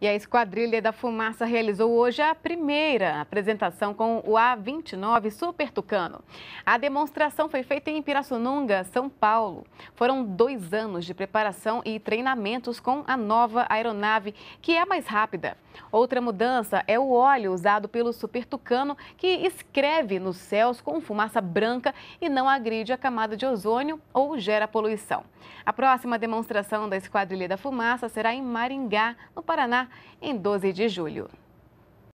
E a Esquadrilha da Fumaça realizou hoje a primeira apresentação com o A29 Super Tucano. A demonstração foi feita em Pirassununga, São Paulo. Foram dois anos de preparação e treinamentos com a nova aeronave, que é mais rápida. Outra mudança é o óleo usado pelo Super Tucano, que escreve nos céus com fumaça branca e não agride a camada de ozônio ou gera poluição. A próxima demonstração da Esquadrilha da Fumaça será em Maringá, no Paraná, em 12 de julho.